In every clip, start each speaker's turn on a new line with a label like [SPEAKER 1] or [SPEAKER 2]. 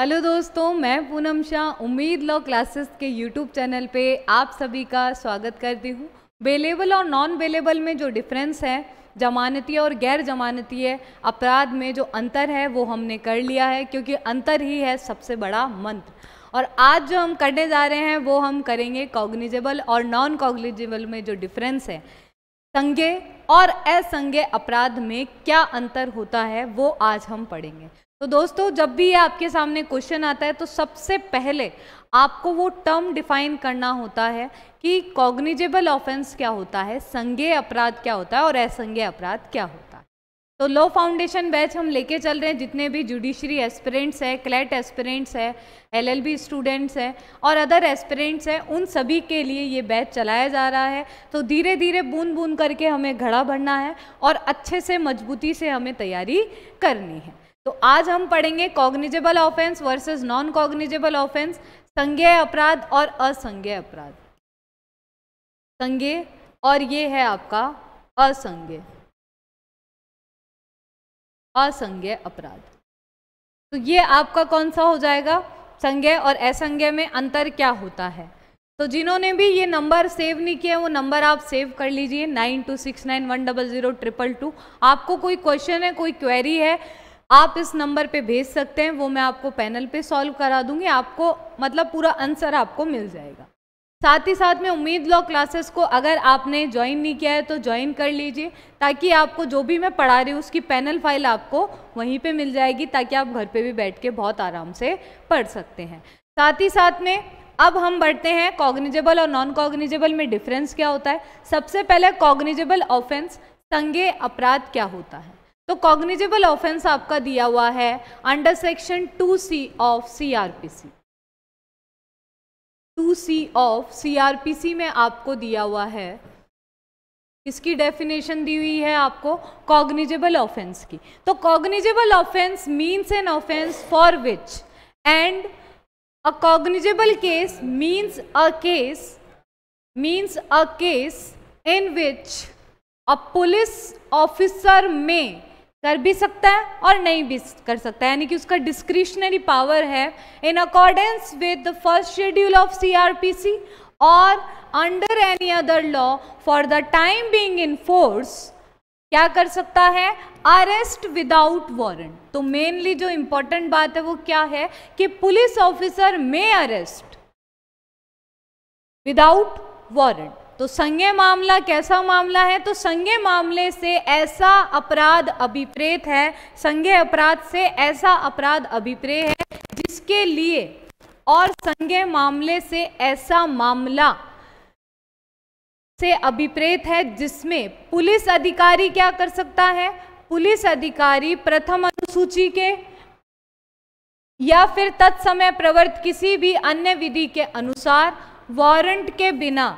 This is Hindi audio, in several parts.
[SPEAKER 1] हेलो दोस्तों मैं पूनम शाह उम्मीद लॉ क्लासेस के यूट्यूब चैनल पे आप सभी का स्वागत करती हूँ बेलेबल और नॉन बेलेबल में जो डिफरेंस है जमानती और गैर जमानती है अपराध में जो अंतर है वो हमने कर लिया है क्योंकि अंतर ही है सबसे बड़ा मंत्र और आज जो हम करने जा रहे हैं वो हम करेंगे कॉग्निजेबल और नॉन कॉग्निजेबल में जो डिफरेंस है संज्ञे और असंज्ञे अपराध में क्या अंतर होता है वो आज हम पढ़ेंगे तो दोस्तों जब भी ये आपके सामने क्वेश्चन आता है तो सबसे पहले आपको वो टर्म डिफाइन करना होता है कि कॉग्निजेबल ऑफेंस क्या होता है संज्ञेय अपराध क्या होता है और असंज्ञेय अपराध क्या होता है तो लो फाउंडेशन बैच हम लेके चल रहे हैं जितने भी जुडिशरी एस्पिरेंट्स हैं क्लेट एस्पिरेंट्स हैं एलएलबी स्टूडेंट्स हैं और अदर एस्पिरेंट्स हैं उन सभी के लिए ये बैच चलाया जा रहा है तो धीरे धीरे बूंद बूंद करके हमें घड़ा भरना है और अच्छे से मजबूती से हमें तैयारी करनी है तो आज हम पढ़ेंगे cognizable offence versus non cognizable offence संज्ञेय अपराध और असंज्ञ अपराध संज्ञ और ये है आपका असंज्ञ असंज्ञ अपराध तो ये आपका कौन सा हो जाएगा संज्ञेय और असंज्ञ में अंतर क्या होता है तो जिन्होंने भी ये नंबर सेव नहीं किया वो नंबर आप सेव कर लीजिए nine two six nine one double zero triple two आपको कोई क्वेश्चन है कोई क्वेरी है आप इस नंबर पे भेज सकते हैं वो मैं आपको पैनल पे सॉल्व करा दूंगी आपको मतलब पूरा आंसर आपको मिल जाएगा साथ ही साथ में उम्मीद लॉ क्लासेस को अगर आपने ज्वाइन नहीं किया है तो ज्वाइन कर लीजिए ताकि आपको जो भी मैं पढ़ा रही हूँ उसकी पैनल फाइल आपको वहीं पे मिल जाएगी ताकि आप घर पे भी बैठ के बहुत आराम से पढ़ सकते हैं साथ ही साथ में अब हम बढ़ते हैं कॉग्निजेबल और नॉन कॉग्निजेबल में डिफरेंस क्या होता है सबसे पहले कॉग्निजेबल ऑफेंस संज्ञे अपराध क्या होता है तो कॉग्निजेबल ऑफेंस आपका दिया हुआ है under section two C of CrPC two C of CrPC में आपको दिया हुआ है इसकी डेफिनेशन दी हुई है आपको कॉग्निजेबल ऑफेंस की तो cognizable offence means an offence for which and a cognizable case means a case means a case in which a police officer may कर भी सकता है और नहीं भी कर सकता है यानी कि उसका डिस्क्रिशनरी पावर है in accordance with the first schedule of CrPC और under any other law for the time being in force क्या कर सकता है अरेस्ट विदाउट वारंट तो मेनली जो इंपॉर्टेंट बात है वो क्या है कि police officer may arrest without warrant तो संज्ञ मामला कैसा मामला है तो संज्ञ मामले से ऐसा अपराध अभिप्रेत है संज्ञ अपराध से ऐसा अपराध अभिप्रेय है जिसके लिए और संज्ञ मामले से ऐसा मामला से अभिप्रेत है जिसमें पुलिस अधिकारी क्या कर सकता है पुलिस अधिकारी प्रथम अनुसूची के या फिर तत्समय प्रवर्त किसी भी अन्य विधि के अनुसार वारंट के बिना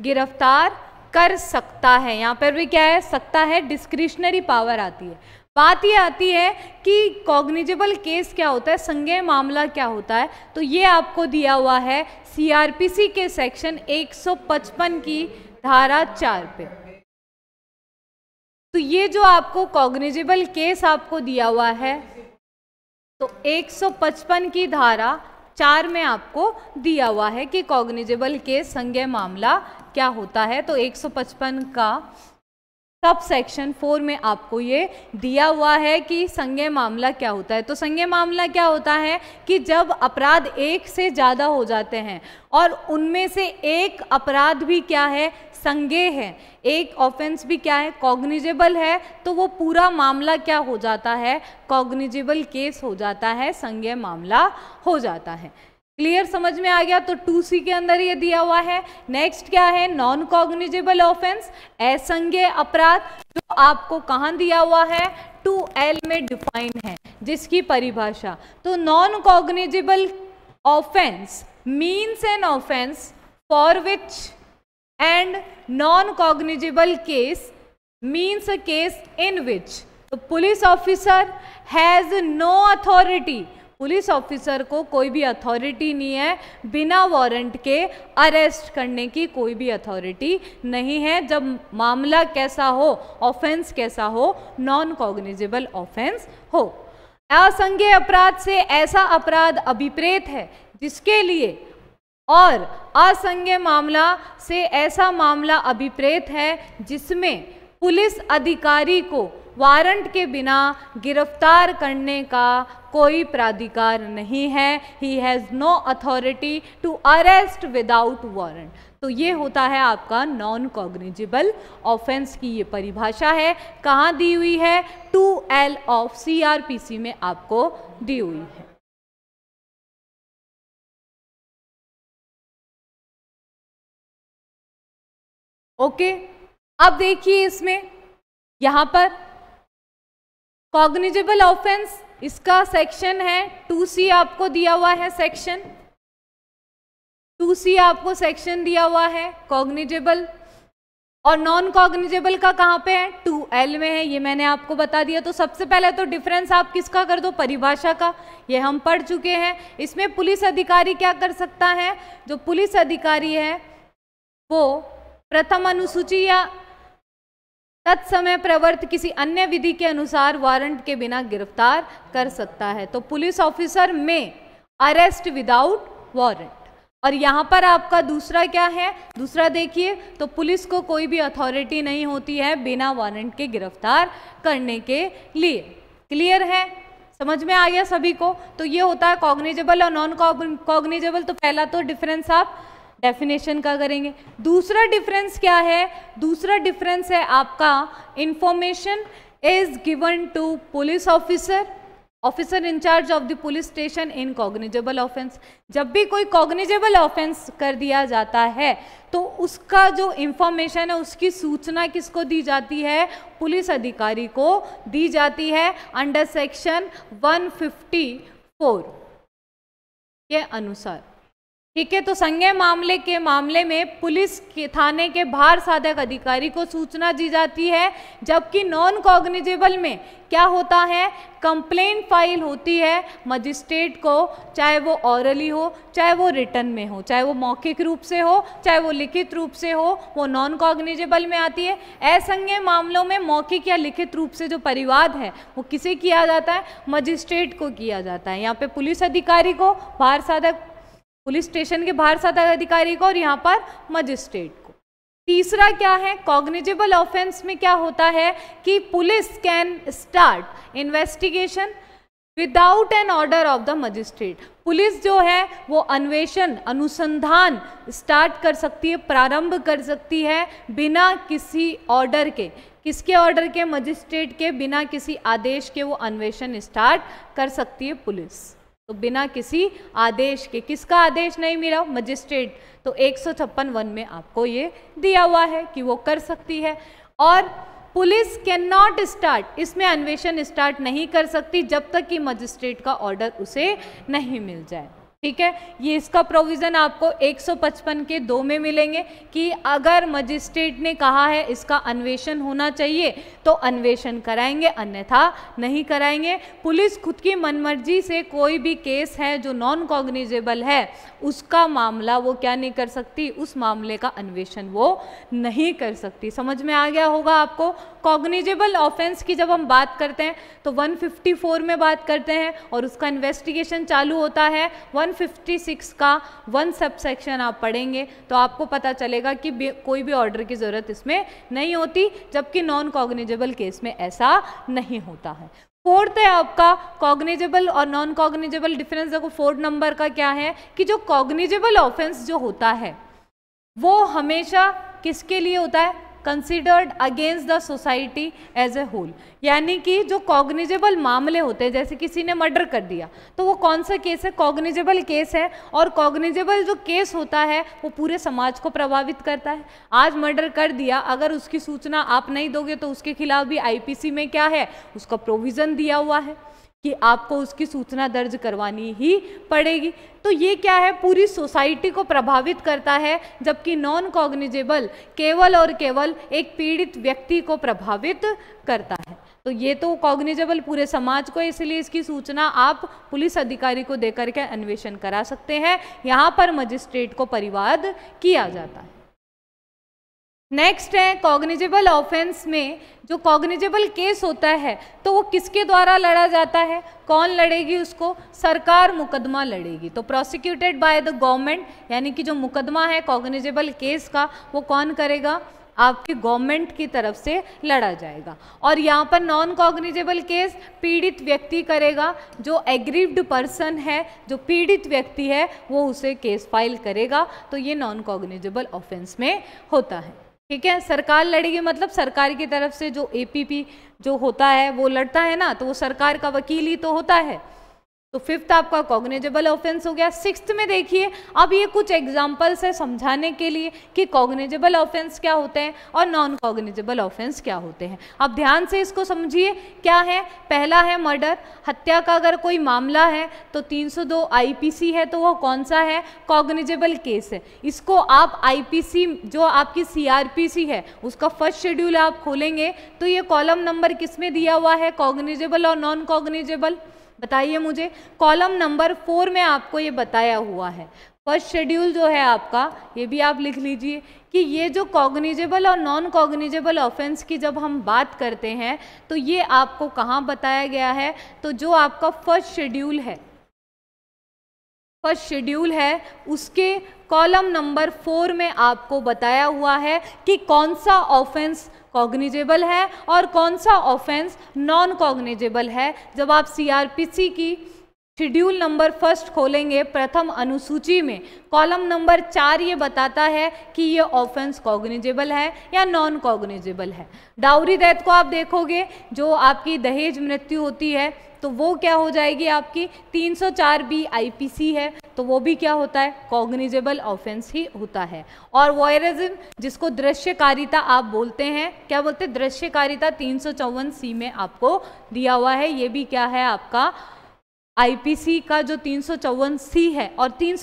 [SPEAKER 1] गिरफ्तार कर सकता है यहाँ पर भी क्या है सकता है डिस्क्रिशनरी पावर आती है बात ये आती है कि कॉग्निजेबल केस क्या होता है संज्ञेय मामला क्या होता है तो ये आपको दिया हुआ है सीआरपीसी के सेक्शन 155 की धारा चार पे तो ये जो आपको कॉग्निजेबल केस आपको दिया हुआ है तो 155 की धारा चार में आपको दिया हुआ है कि कॉग्निजेबल केस संज्ञा मामला क्या होता है तो 155 का सब सेक्शन फोर में आपको ये दिया हुआ है कि संज्ञा मामला क्या होता है तो संज्ञा मामला क्या होता है कि जब अपराध एक से ज़्यादा हो जाते हैं और उनमें से एक अपराध भी क्या है संगे है एक ऑफेंस भी क्या है कॉग्निजेबल है तो वो पूरा मामला क्या हो जाता है कॉग्निजेबल केस हो जाता है संगे मामला हो जाता है क्लियर समझ में आ गया तो टू सी के अंदर ये दिया हुआ है नेक्स्ट क्या है नॉन कॉग्निजेबल ऑफेंस असंगे अपराध जो आपको कहाँ दिया हुआ है टू एल में डिफाइन है जिसकी परिभाषा तो non cognizable offence means an offence for which and non cognizable case means a case in which police officer has no authority police officer को कोई भी अथॉरिटी नहीं है बिना वारंट के अरेस्ट करने की कोई भी अथॉरिटी नहीं है जब मामला कैसा हो ऑफेंस कैसा हो नॉन कॉग्निजिबल ऑफेंस हो असंज्ञेय अपराध से ऐसा अपराध अभिप्रेत है जिसके लिए और असंज्ञ मामला से ऐसा मामला अभिप्रेत है जिसमें पुलिस अधिकारी को वारंट के बिना गिरफ्तार करने का कोई प्राधिकार नहीं है he has no authority to arrest without warrant तो ये होता है आपका नॉन कॉग्निजिबल ऑफेंस की ये परिभाषा है कहाँ दी हुई है टू एल ऑफ सी में आपको दी हुई है ओके अब देखिए इसमें यहाँ पर कॉग्निजेबल ऑफेंस इसका सेक्शन है टू सी आपको दिया हुआ है सेक्शन टू सी आपको सेक्शन दिया हुआ है कॉग्निजेबल और नॉन कॉग्निजेबल का कहाँ पे है टू एल में है ये मैंने आपको बता दिया तो सबसे पहले तो डिफरेंस आप किसका कर दो परिभाषा का ये हम पढ़ चुके हैं इसमें पुलिस अधिकारी क्या कर सकता है जो पुलिस अधिकारी है वो प्रथम अनुसूची या तत्समय प्रवर्त किसी अन्य विधि के अनुसार वारंट के बिना गिरफ्तार कर सकता है तो police officer may arrest without warrant और यहाँ पर आपका दूसरा क्या है दूसरा देखिए तो पुलिस को कोई भी अथॉरिटी नहीं होती है बिना वारंट के गिरफ्तार करने के लिए क्लियर है समझ में आ गया सभी को तो ये होता है कॉग्निजेबल और नॉन कॉग्निजेबल तो पहला तो डिफरेंस आप डेफिनेशन का करेंगे दूसरा डिफरेंस क्या है दूसरा डिफरेंस है आपका information is given to police officer officer in charge of the police station in cognizable offence जब भी कोई कॉग्निजेबल ऑफेंस कर दिया जाता है तो उसका जो इन्फॉर्मेशन है उसकी सूचना किसको दी जाती है पुलिस अधिकारी को दी जाती है अंडर सेक्शन 154 के अनुसार ठीक है तो संघे मामले के मामले में पुलिस के थाने के भार साधक अधिकारी को सूचना दी जाती है जबकि नॉन कॉग्निजेबल में क्या होता है कंप्लेन फाइल होती है मजिस्ट्रेट को चाहे वो ऑरली हो चाहे वो रिटर्न में हो चाहे वो मौखिक रूप से हो चाहे वो लिखित रूप से हो वो नॉन कॉग्निजेबल में आती है असंज्ञ मामलों में मौखिक या लिखित रूप से जो परिवाद है वो किसे किया जाता है मजिस्ट्रेट को किया जाता है यहाँ पे पुलिस अधिकारी को भार साधक पुलिस स्टेशन के बाहर सदर अधिकारी को और यहाँ पर मजिस्ट्रेट को तीसरा क्या है कॉग्निजेबल ऑफेंस में क्या होता है कि police can start investigation without an order of the magistrate police जो है वो अन्वेषण अनुसंधान स्टार्ट कर सकती है प्रारंभ कर सकती है बिना किसी ऑर्डर के किसके ऑर्डर के मजिस्ट्रेट के बिना किसी आदेश के वो अन्वेषण स्टार्ट कर सकती है पुलिस तो बिना किसी आदेश के किसका आदेश नहीं मिला मजिस्ट्रेट तो एक सौ छप्पन वन में आपको ये दिया हुआ है कि वो कर सकती है और पुलिस कैन नॉट स्टार्ट इसमें अन्वेषण स्टार्ट नहीं कर सकती जब तक कि मजिस्ट्रेट का ऑर्डर उसे नहीं मिल जाए ठीक है ये इसका प्रोविज़न आपको 155 के दो में मिलेंगे कि अगर मजिस्ट्रेट ने कहा है इसका अन्वेषण होना चाहिए तो अन्वेषण कराएंगे अन्यथा नहीं कराएंगे पुलिस खुद की मनमर्जी से कोई भी केस है जो नॉन कॉग्निजेबल है उसका मामला वो क्या नहीं कर सकती उस मामले का अन्वेषण वो नहीं कर सकती समझ में आ गया होगा आपको कॉग्निजेबल ऑफेंस की जब हम बात करते हैं तो वन में बात करते हैं और उसका इन्वेस्टिगेशन चालू होता है वन 156 का वन सब सेक्शन आप पढ़ेंगे तो आपको पता चलेगा कि कोई भी ऑर्डर की ज़रूरत इसमें नहीं होती जबकि नॉन कॉग्निजेबल केस में ऐसा नहीं होता है फोर्थ है आपका कॉग्निजेबल और नॉन कॉग्निजेबल डिफरेंस देखो फोर्थ नंबर का क्या है कि जो कॉग्निजेबल ऑफेंस जो होता है वो हमेशा किसके लिए होता है considered against the society as a whole यानी कि जो कॉग्निजेबल मामले होते हैं जैसे किसी ने मर्डर कर दिया तो वो कौन सा केस है कॉग्निजेबल केस है और कॉग्निजेबल जो केस होता है वो पूरे समाज को प्रभावित करता है आज मर्डर कर दिया अगर उसकी सूचना आप नहीं दोगे तो उसके खिलाफ भी आईपीसी में क्या है उसका प्रोविज़न दिया हुआ है कि आपको उसकी सूचना दर्ज करवानी ही पड़ेगी तो ये क्या है पूरी सोसाइटी को प्रभावित करता है जबकि नॉन कॉग्निजेबल केवल और केवल एक पीड़ित व्यक्ति को प्रभावित करता है तो ये तो कॉग्निजेबल पूरे समाज को इसलिए इसकी सूचना आप पुलिस अधिकारी को देकर के अन्वेषण करा सकते हैं यहाँ पर मजिस्ट्रेट को परिवाद किया जाता है नेक्स्ट है कॉग्निजेबल ऑफेंस में जो कॉग्निजेबल केस होता है तो वो किसके द्वारा लड़ा जाता है कौन लड़ेगी उसको सरकार मुकदमा लड़ेगी तो प्रोसिक्यूटेड बाय द गवर्नमेंट यानी कि जो मुकदमा है कॉग्निजेबल केस का वो कौन करेगा आपकी गवर्नमेंट की तरफ से लड़ा जाएगा और यहाँ पर नॉन कॉग्निजेबल केस पीड़ित व्यक्ति करेगा जो एग्रीव्ड पर्सन है जो पीड़ित व्यक्ति है वो उसे केस फाइल करेगा तो ये नॉन कॉग्निजेबल ऑफेंस में होता है ठीक है सरकार लड़ेगी मतलब सरकार की तरफ से जो एपीपी जो होता है वो लड़ता है ना तो वो सरकार का वकील ही तो होता है तो फिफ्थ आपका कॉग्नेजेबल ऑफेंस हो गया सिक्स्थ में देखिए अब ये कुछ एग्जाम्पल्स है समझाने के लिए कि कॉग्नेजेबल ऑफेंस क्या होते हैं और नॉन कॉग्नेजेबल ऑफेंस क्या होते हैं अब ध्यान से इसको समझिए क्या है पहला है मर्डर हत्या का अगर कोई मामला है तो 302 आईपीसी है तो वो कौन सा है कॉग्नेजेबल केस है इसको आप आई जो आपकी सी है उसका फर्स्ट शेड्यूल आप खोलेंगे तो ये कॉलम नंबर किस में दिया हुआ है कॉग्नेजेबल और नॉन कॉग्नेजेबल बताइए मुझे कॉलम नंबर फोर में आपको ये बताया हुआ है फर्स्ट शेड्यूल जो है आपका ये भी आप लिख लीजिए कि ये जो कॉग्निजेबल और नॉन कॉग्निजेबल ऑफेंस की जब हम बात करते हैं तो ये आपको कहाँ बताया गया है तो जो आपका फर्स्ट शेड्यूल है फर्स्ट शेड्यूल है उसके कॉलम नंबर फोर में आपको बताया हुआ है कि कौन सा ऑफेंस कॉग्निजेबल है और कौन सा ऑफेंस नॉन कॉग्निजेबल है जब आप सीआरपीसी की शेड्यूल नंबर फर्स्ट खोलेंगे प्रथम अनुसूची में कॉलम नंबर चार ये बताता है कि ये ऑफेंस कॉग्निजेबल है या नॉन कॉग्निजेबल है डाउरी डेथ को आप देखोगे जो आपकी दहेज मृत्यु होती है तो वो क्या हो जाएगी आपकी 304 बी आईपीसी है तो वो भी क्या होता है कॉग्निजेबल ऑफेंस ही होता है और वॉयरिज्म जिसको दृश्यकारिता आप बोलते हैं क्या बोलते हैं दृश्यकारिता तीन सी में आपको दिया हुआ है ये भी क्या है आपका आईपीसी का जो तीन सी है और तीन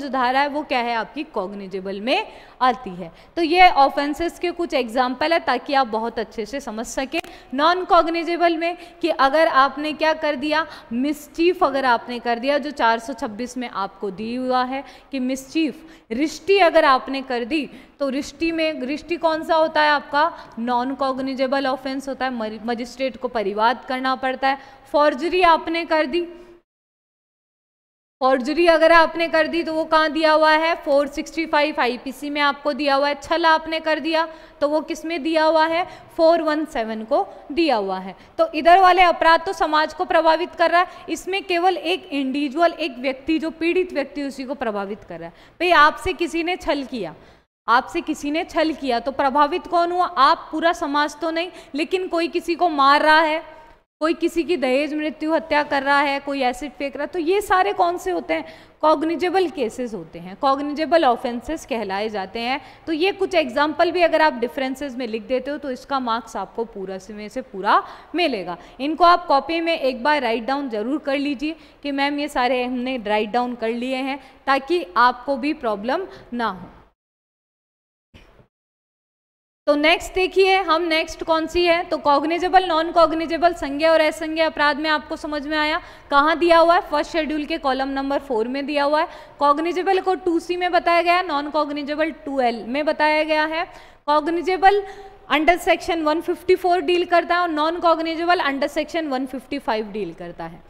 [SPEAKER 1] जो धारा है वो क्या है आपकी कॉग्निजेबल में आती है तो ये ऑफेंसेस के कुछ एग्जाम्पल है ताकि आप बहुत अच्छे से समझ सकें नॉन कॉग्निजेबल में कि अगर आपने क्या कर दिया मिसचीफ अगर आपने कर दिया जो 426 में आपको दी हुआ है कि मिसचीफ रिश्ती अगर आपने कर दी तो रिश्ती में रिश्ती कौन सा होता है आपका नॉन कॉग्निजेबल ऑफेंस होता है मजिस्ट्रेट को परिवाद करना पड़ता है फॉर्जरी आपने कर दी फॉर्जरी अगर आपने कर दी तो वो कहाँ दिया हुआ है 465 आईपीसी में आपको दिया हुआ है छल आपने कर दिया तो वो किस में दिया हुआ है 417 को दिया हुआ है तो इधर वाले अपराध तो समाज को प्रभावित कर रहा है इसमें केवल एक इंडिविजुअल एक व्यक्ति जो पीड़ित व्यक्ति उसी को प्रभावित कर रहा है भाई आपसे किसी ने छल किया आपसे किसी ने छल किया तो प्रभावित कौन हुआ आप पूरा समाज तो नहीं लेकिन कोई किसी को मार रहा है कोई किसी की दहेज मृत्यु हत्या कर रहा है कोई एसिड फेंक रहा है तो ये सारे कौन से होते हैं कॉग्निजेबल केसेस होते हैं कॉग्निजेबल ऑफेंसेस कहलाए जाते हैं तो ये कुछ एग्जाम्पल भी अगर आप डिफरेंसेस में लिख देते हो तो इसका मार्क्स आपको पूरा समय से पूरा मिलेगा इनको आप कॉपी में एक बार राइट डाउन ज़रूर कर लीजिए कि मैम ये सारे हमने राइट डाउन कर लिए हैं ताकि आपको भी प्रॉब्लम ना हो तो नेक्स्ट देखिए हम नेक्स्ट कौन सी है तो कॉग्निजेबल नॉन कॉग्निजेबल संज्ञा और असंज्ञा अपराध में आपको समझ में आया कहाँ दिया हुआ है फर्स्ट शेड्यूल के कॉलम नंबर फोर में दिया हुआ है कॉग्निजेबल को टू सी में बताया गया है नॉन कॉग्निजेबल टू एल में बताया गया है कॉग्निजेबल अंडर सेक्शन 154 डील करता है और non cognizable under section 155 deal करता है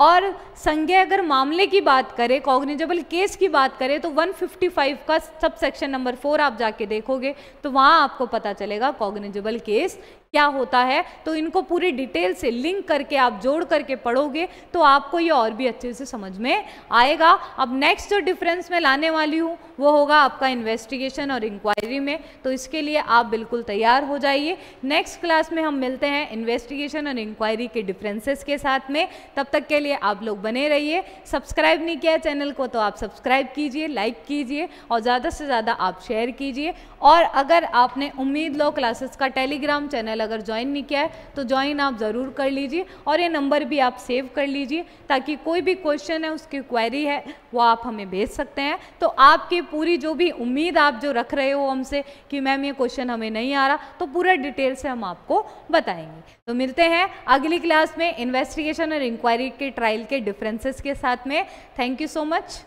[SPEAKER 1] और संज्ञा अगर मामले की बात करें कॉग्निजेबल केस की बात करें तो 155 का सब सेक्शन नंबर फोर आप जाके देखोगे तो वहाँ आपको पता चलेगा कॉग्निजेबल केस क्या होता है तो इनको पूरी डिटेल से लिंक करके आप जोड़ करके पढ़ोगे तो आपको ये और भी अच्छे से समझ में आएगा अब नेक्स्ट जो डिफरेंस मैं लाने वाली हूँ वो होगा आपका इन्वेस्टिगेशन और इंक्वायरी में तो इसके लिए आप बिल्कुल तैयार हो जाइए नेक्स्ट क्लास में हम मिलते हैं इन्वेस्टिगेशन और इंक्वायरी के डिफरेंसेस के साथ में तब तक के लिए लिए आप लोग बने रहिए सब्सक्राइब नहीं किया चैनल को तो आप सब्सक्राइब कीजिए लाइक कीजिए और ज़्यादा से ज़्यादा आप शेयर कीजिए और अगर आपने उम्मीद लो क्लासेस का टेलीग्राम चैनल अगर ज्वाइन नहीं किया है तो ज्वाइन आप ज़रूर कर लीजिए और ये नंबर भी आप सेव कर लीजिए ताकि कोई भी क्वेश्चन है उसकी क्वायरी है वो आप हमें भेज सकते हैं तो आपकी पूरी जो भी उम्मीद आप जो रख रहे हो हमसे कि मैम ये क्वेश्चन हमें नहीं आ रहा तो पूरा डिटेल से हम आपको बताएंगे तो मिलते हैं अगली क्लास में इन्वेस्टिगेशन और इंक्वायरी के ट्रायल के डिफरेंसेस के साथ में थैंक यू सो मच